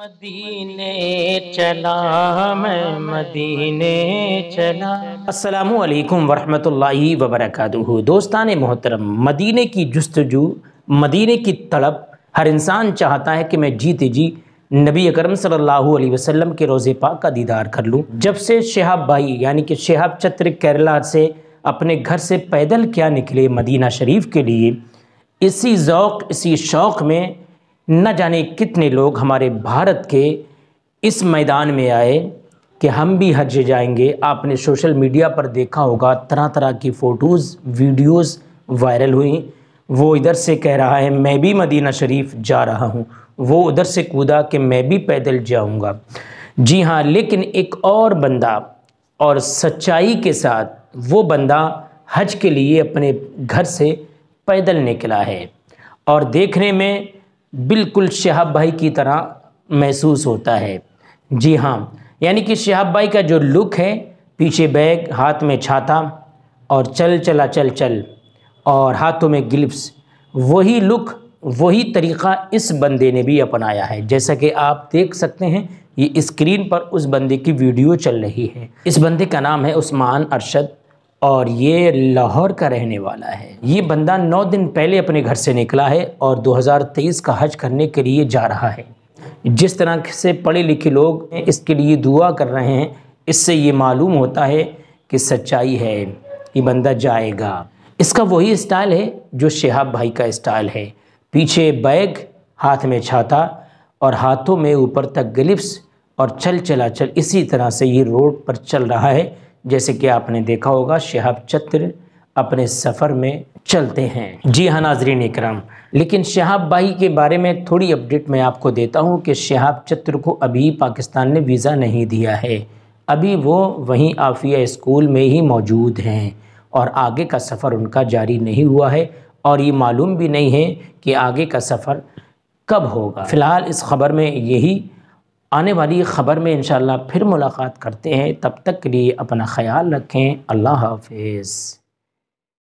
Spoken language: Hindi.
मदीने चला मैं मदीने चला दोस्तान मोहतरम मदीने की जस्तजू मदीने की तड़प हर इंसान चाहता है कि मैं जीते जी नबी अकरम सल्लल्लाहु अलैहि वसल्लम के रोज़े पाक का दीदार कर लूँ जब से शहाब भाई यानी कि शहाब चत्र केरला से अपने घर से पैदल क्या निकले मदीना शरीफ के लिए इसी ओक़ इसी शौक़ में न जाने कितने लोग हमारे भारत के इस मैदान में आए कि हम भी हज जाएंगे आपने सोशल मीडिया पर देखा होगा तरह तरह की फ़ोटोज़ वीडियोस वायरल हुई वो इधर से कह रहा है मैं भी मदीना शरीफ जा रहा हूँ वो उधर से कूदा कि मैं भी पैदल जाऊँगा जी हाँ लेकिन एक और बंदा और सच्चाई के साथ वो बंदा हज के लिए अपने घर से पैदल निकला है और देखने में बिल्कुल शहाब भाई की तरह महसूस होता है जी हाँ यानी कि शहाब भाई का जो लुक है पीछे बैग हाथ में छाता और चल चला चल चल और हाथों में गिल्प्स वही लुक वही तरीक़ा इस बंदे ने भी अपनाया है जैसा कि आप देख सकते हैं ये स्क्रीन पर उस बंदे की वीडियो चल रही है इस बंदे का नाम है उस्मान अरशद और ये लाहौर का रहने वाला है ये बंदा नौ दिन पहले अपने घर से निकला है और 2023 का हज करने के लिए जा रहा है जिस तरह से पढ़े लिखे लोग इसके लिए दुआ कर रहे हैं इससे ये मालूम होता है कि सच्चाई है ये बंदा जाएगा इसका वही स्टाइल है जो शहाब भाई का स्टाइल है पीछे बैग हाथ में छाता और हाथों में ऊपर तक गलिप्स और चल चला चल इसी तरह से ये रोड पर चल रहा है जैसे कि आपने देखा होगा शहाब चत्र अपने सफ़र में चलते हैं जी हाँ नाजरीन इक्राम लेकिन शहाब भाई के बारे में थोड़ी अपडेट मैं आपको देता हूँ कि शहाब चत्र को अभी पाकिस्तान ने वीज़ा नहीं दिया है अभी वो वहीं आफिया स्कूल में ही मौजूद हैं और आगे का सफ़र उनका जारी नहीं हुआ है और ये मालूम भी नहीं है कि आगे का सफ़र कब होगा फ़िलहाल इस खबर में यही आने वाली ख़बर में इन फिर मुलाकात करते हैं तब तक के लिए अपना ख्याल रखें अल्लाह हाफिज़